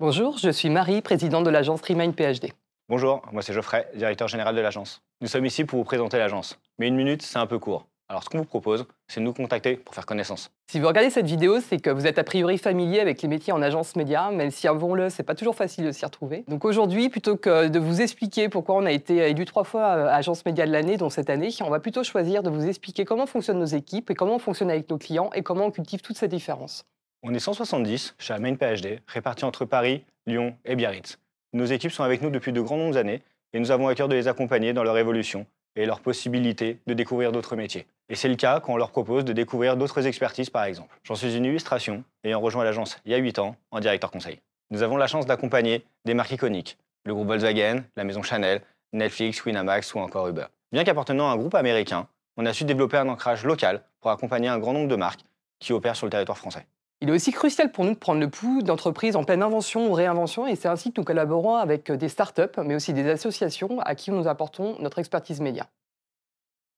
Bonjour, je suis Marie, présidente de l'agence Remind PhD. Bonjour, moi c'est Geoffrey, directeur général de l'agence. Nous sommes ici pour vous présenter l'agence. Mais une minute, c'est un peu court. Alors ce qu'on vous propose, c'est de nous contacter pour faire connaissance. Si vous regardez cette vidéo, c'est que vous êtes a priori familier avec les métiers en agence média, même si avons le c'est pas toujours facile de s'y retrouver. Donc aujourd'hui, plutôt que de vous expliquer pourquoi on a été élu trois fois euh, agence média de l'année, dont cette année, on va plutôt choisir de vous expliquer comment fonctionnent nos équipes et comment on fonctionne avec nos clients et comment on cultive toutes ces différences. On est 170 chez Main PhD, répartis entre Paris, Lyon et Biarritz. Nos équipes sont avec nous depuis de grands nombres d'années et nous avons à cœur de les accompagner dans leur évolution et leur possibilité de découvrir d'autres métiers. Et c'est le cas quand on leur propose de découvrir d'autres expertises, par exemple. J'en suis une illustration, ayant rejoint l'agence il y a 8 ans en directeur conseil. Nous avons la chance d'accompagner des marques iconiques, le groupe Volkswagen, la maison Chanel, Netflix, Winamax ou encore Uber. Bien qu'appartenant à un groupe américain, on a su développer un ancrage local pour accompagner un grand nombre de marques qui opèrent sur le territoire français. Il est aussi crucial pour nous de prendre le pouls d'entreprises en pleine invention ou réinvention et c'est ainsi que nous collaborons avec euh, des startups mais aussi des associations à qui nous apportons notre expertise média.